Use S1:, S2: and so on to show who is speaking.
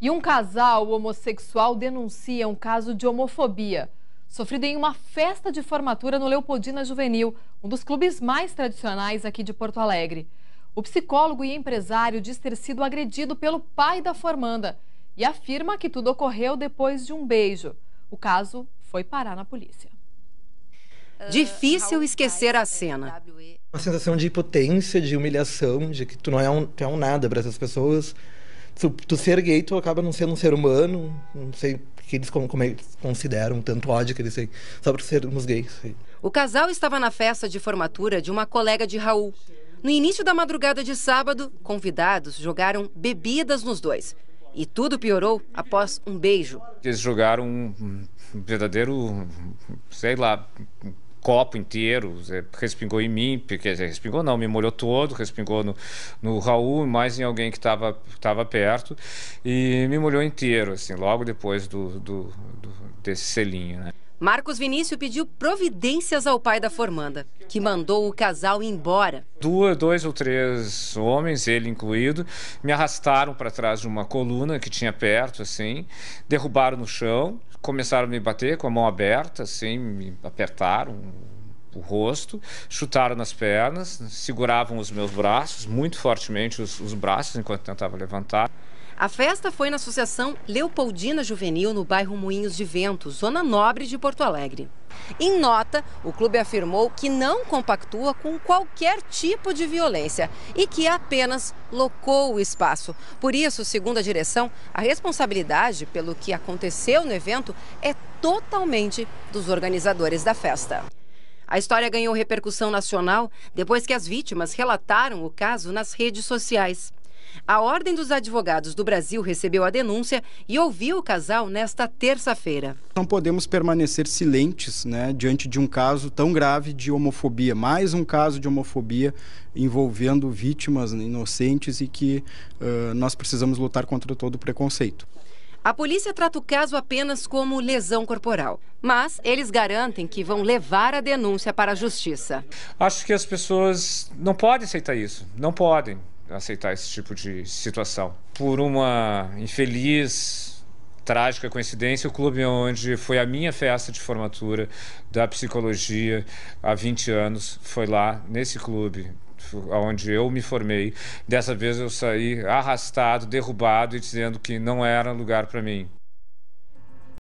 S1: E um casal homossexual denuncia um caso de homofobia sofrido em uma festa de formatura no Leopoldina Juvenil, um dos clubes mais tradicionais aqui de Porto Alegre. O psicólogo e empresário diz ter sido agredido pelo pai da formanda e afirma que tudo ocorreu depois de um beijo. O caso foi parar na polícia. Ah, Difícil esquecer a cena. Uma sensação de impotência, de humilhação, de que tu não é um, tu é um nada para essas pessoas tu, tu ser gay, tu acaba não sendo um ser humano. Não sei que eles, como é eles consideram, tanto ódio que eles têm, só por sermos gays. Assim. O casal estava na festa de formatura de uma colega de Raul. No início da madrugada de sábado, convidados jogaram bebidas nos dois. E tudo piorou após um beijo.
S2: Eles jogaram um verdadeiro, sei lá, copo inteiro, é, respingou em mim, porque respingou não, me molhou todo, respingou no, no Raul, mais em alguém que estava perto, e me molhou inteiro, assim, logo depois do, do, do desse selinho, né?
S1: Marcos Vinícius pediu providências ao pai da formanda, que mandou o casal embora.
S2: Duas, dois ou três homens, ele incluído, me arrastaram para trás de uma coluna que tinha perto, assim, derrubaram no chão, começaram a me bater com a mão aberta, assim, me apertaram, o rosto, chutaram nas pernas, seguravam os meus braços, muito fortemente os, os braços, enquanto tentava levantar.
S1: A festa foi na Associação Leopoldina Juvenil, no bairro Moinhos de Vento, zona nobre de Porto Alegre. Em nota, o clube afirmou que não compactua com qualquer tipo de violência e que apenas locou o espaço. Por isso, segundo a direção, a responsabilidade pelo que aconteceu no evento é totalmente dos organizadores da festa. A história ganhou repercussão nacional depois que as vítimas relataram o caso nas redes sociais. A Ordem dos Advogados do Brasil recebeu a denúncia e ouviu o casal nesta terça-feira. Não podemos permanecer silentes né, diante de um caso tão grave de homofobia, mais um caso de homofobia envolvendo vítimas inocentes e que uh, nós precisamos lutar contra todo o preconceito. A polícia trata o caso apenas como lesão corporal, mas eles garantem que vão levar a denúncia para a justiça.
S2: Acho que as pessoas não podem aceitar isso, não podem aceitar esse tipo de situação. Por uma infeliz, trágica coincidência, o clube onde foi a minha festa de formatura da psicologia há 20 anos foi lá, nesse clube, onde eu me formei. Dessa vez eu saí arrastado, derrubado e dizendo que não era lugar para mim.